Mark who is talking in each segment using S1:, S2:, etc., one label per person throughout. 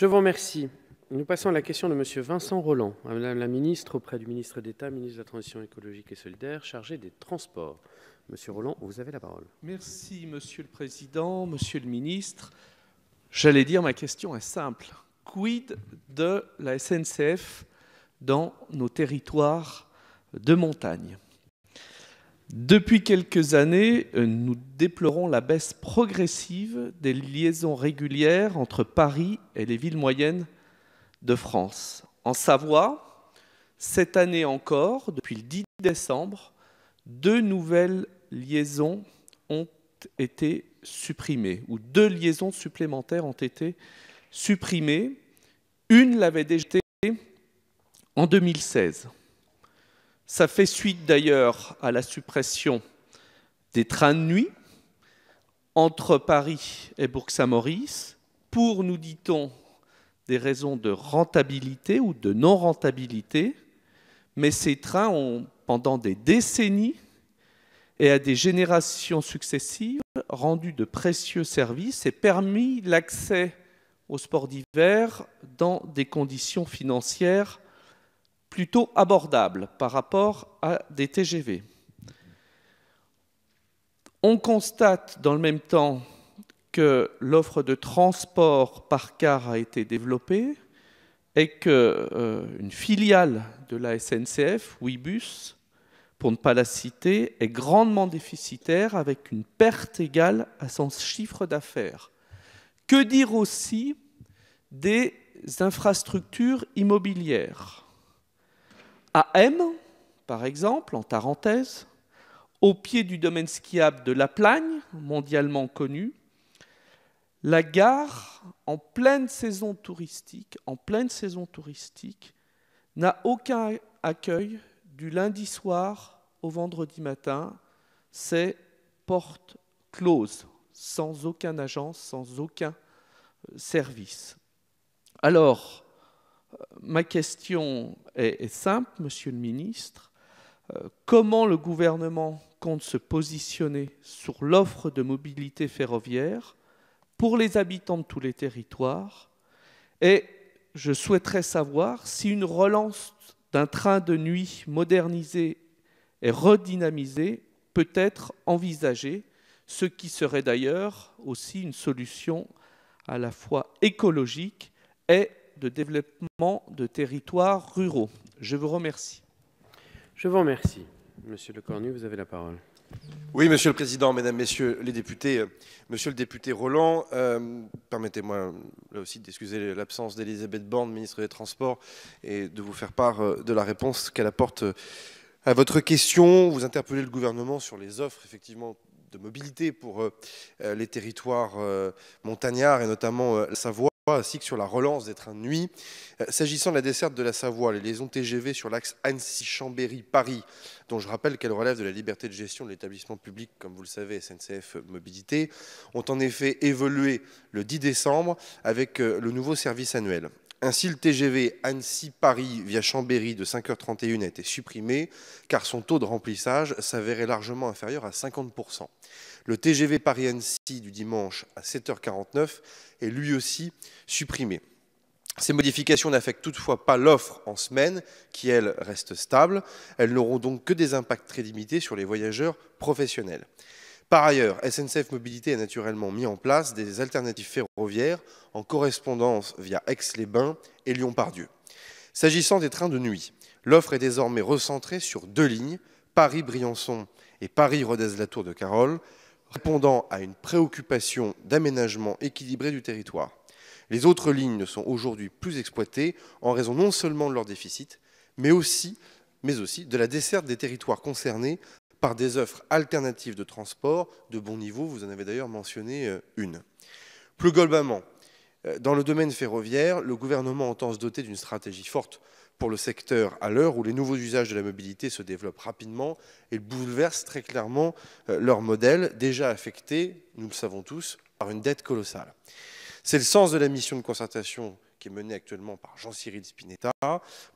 S1: Je vous remercie. Nous passons à la question de M. Vincent Roland, à Madame la Ministre, auprès du ministre d'État, ministre de la Transition écologique et solidaire, chargé des Transports. M. Roland, vous avez la parole. Merci, Monsieur le Président, Monsieur le Ministre. J'allais dire, ma question est simple. Quid de la SNCF dans nos territoires de montagne depuis quelques années, euh, nous déplorons la baisse progressive des liaisons régulières entre Paris et les villes moyennes de France. En Savoie, cette année encore, depuis le 10 décembre, deux nouvelles liaisons ont été supprimées, ou deux liaisons supplémentaires ont été supprimées. Une l'avait déjà été en 2016. Ça fait suite d'ailleurs à la suppression des trains de nuit entre Paris et Bourg-Saint-Maurice pour, nous dit-on, des raisons de rentabilité ou de non-rentabilité, mais ces trains ont, pendant des décennies et à des générations successives, rendu de précieux services et permis l'accès au sport d'hiver dans des conditions financières plutôt abordable par rapport à des TGV. On constate dans le même temps que l'offre de transport par car a été développée et qu'une euh, filiale de la SNCF, Ouibus, pour ne pas la citer, est grandement déficitaire avec une perte égale à son chiffre d'affaires. Que dire aussi des infrastructures immobilières à M, par exemple, en parenthèse, au pied du domaine skiable de La Plagne, mondialement connu, la gare, en pleine saison touristique, en pleine saison touristique, n'a aucun accueil du lundi soir au vendredi matin. C'est porte close, sans aucun agence, sans aucun euh, service. Alors, ma question est, simple, Monsieur le Ministre. Euh, comment le gouvernement compte se positionner sur l'offre de mobilité ferroviaire pour les habitants de tous les territoires Et je souhaiterais savoir si une relance d'un train de nuit modernisé et redynamisé peut être envisagée, ce qui serait d'ailleurs aussi une solution à la fois écologique et de développement de territoires ruraux. Je vous remercie.
S2: Je vous remercie. Monsieur Cornu, vous avez la parole. Oui, Monsieur le Président, Mesdames, Messieurs les députés, euh, Monsieur le député Roland, euh, permettez-moi là aussi d'excuser l'absence d'Elisabeth Borne, ministre des Transports, et de vous faire part euh, de la réponse qu'elle apporte à votre question. Vous interpellez le gouvernement sur les offres, effectivement, de mobilité pour les territoires montagnards et notamment la Savoie ainsi que sur la relance des trains de nuit. Euh, s'agissant de la desserte de la Savoie, les liaisons TGV sur l'axe Annecy-Chambéry-Paris, dont je rappelle qu'elles relèvent de la liberté de gestion de l'établissement public, comme vous le savez, SNCF Mobilité, ont en effet évolué le 10 décembre avec euh, le nouveau service annuel. Ainsi, le TGV Annecy-Paris via Chambéry de 5h31 a été supprimé car son taux de remplissage s'avérait largement inférieur à 50%. Le TGV Paris-Annecy du dimanche à 7h49 est lui aussi supprimé. Ces modifications n'affectent toutefois pas l'offre en semaine, qui elle reste stable. Elles n'auront donc que des impacts très limités sur les voyageurs professionnels. Par ailleurs, SNCF Mobilité a naturellement mis en place des alternatives ferroviaires en correspondance via Aix-les-Bains et Lyon-Pardieu. S'agissant des trains de nuit, l'offre est désormais recentrée sur deux lignes, Paris-Briançon et Paris-Rodez-la-Tour de Carole, répondant à une préoccupation d'aménagement équilibré du territoire. Les autres lignes ne sont aujourd'hui plus exploitées en raison non seulement de leur déficit, mais aussi, mais aussi de la desserte des territoires concernés par des offres alternatives de transport de bon niveau. Vous en avez d'ailleurs mentionné euh, une. Plus globalement, euh, dans le domaine ferroviaire, le gouvernement entend se doter d'une stratégie forte pour le secteur à l'heure où les nouveaux usages de la mobilité se développent rapidement et bouleversent très clairement euh, leur modèle déjà affecté, nous le savons tous, par une dette colossale. C'est le sens de la mission de concertation qui est menée actuellement par Jean-Cyril Spinetta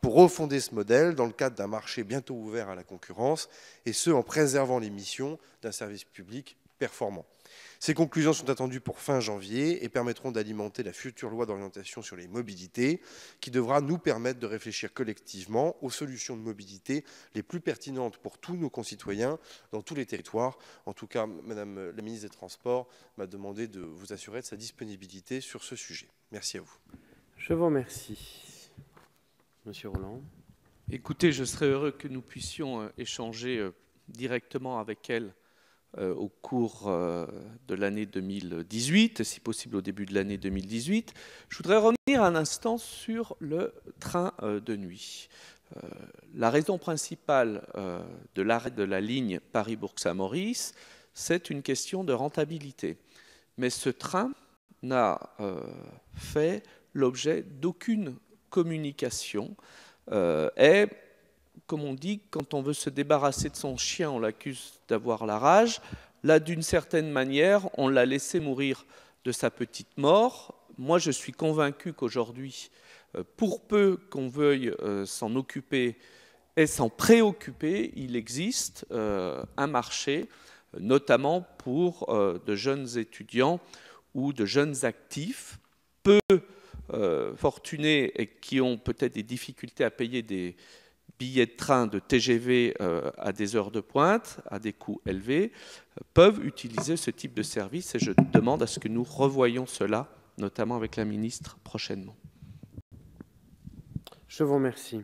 S2: pour refonder ce modèle dans le cadre d'un marché bientôt ouvert à la concurrence et ce en préservant les missions d'un service public performant. Ces conclusions sont attendues pour fin janvier et permettront d'alimenter la future loi d'orientation sur les mobilités qui devra nous permettre de réfléchir collectivement aux solutions de mobilité les plus pertinentes pour tous nos concitoyens dans tous les territoires. En tout cas, Madame la ministre des Transports m'a demandé de vous assurer de sa disponibilité sur ce sujet. Merci à vous. Je vous remercie. Monsieur Roland.
S1: Écoutez, je serais heureux que nous puissions euh, échanger euh, directement avec elle euh, au cours euh, de l'année 2018, si possible au début de l'année 2018. Je voudrais revenir un instant sur le train euh, de nuit. La raison principale de l'arrêt de la ligne Paris-Bourg-Saint-Maurice, c'est une question de rentabilité. Mais ce train n'a fait l'objet d'aucune communication et comme on dit, quand on veut se débarrasser de son chien, on l'accuse d'avoir la rage. Là, d'une certaine manière, on l'a laissé mourir de sa petite mort. Moi, je suis convaincu qu'aujourd'hui, euh, pour peu qu'on veuille euh, s'en occuper et s'en préoccuper, il existe euh, un marché, notamment pour de jeunes étudiants ou de jeunes actifs peu fortunés et qui ont peut-être des difficultés à payer des, billets de train, de TGV euh, à des heures de pointe, à des coûts élevés, euh, peuvent utiliser ce type de service et je demande à ce que nous revoyions cela, notamment avec la ministre prochainement. Je vous remercie.